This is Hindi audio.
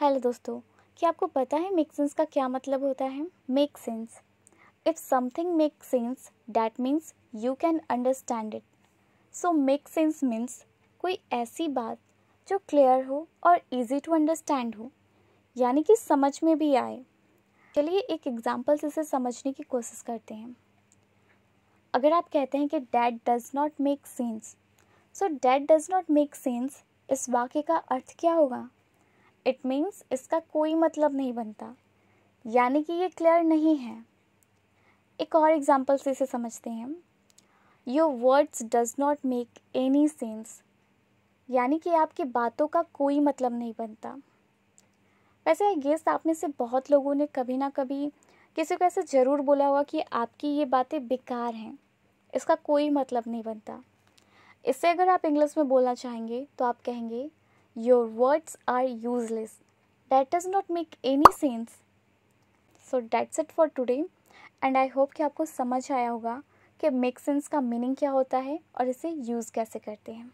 हेलो दोस्तों क्या आपको पता है मेक सेंस का क्या मतलब होता है make sense if something make sense that means you can understand it so make sense means कोई ऐसी बात जो क्लियर हो और इजी टू अंडरस्टैंड हो यानी कि समझ में भी आए चलिए एक एग्जाम्पल से इसे समझने की कोशिश करते हैं अगर आप कहते हैं कि that does not make sense so that does not make sense इस वाक्य का अर्थ क्या होगा इट मीन्स इसका कोई मतलब नहीं बनता यानी कि ये क्लियर नहीं है एक और एग्जाम्पल से इसे समझते हैं your words does not make any sense यानी कि आपकी बातों का कोई मतलब नहीं बनता वैसे आई गेस आप में से बहुत लोगों ने कभी ना कभी किसी को ऐसे ज़रूर बोला होगा कि आपकी ये बातें बेकार हैं इसका कोई मतलब नहीं बनता इससे अगर आप इंग्लिश में बोलना चाहेंगे तो आप कहेंगे Your words are useless. That does not make any sense. So that's it for today and I hope कि आपको समझ आया होगा कि मेक सेंस का मीनिंग क्या होता है और इसे यूज़ कैसे करते हैं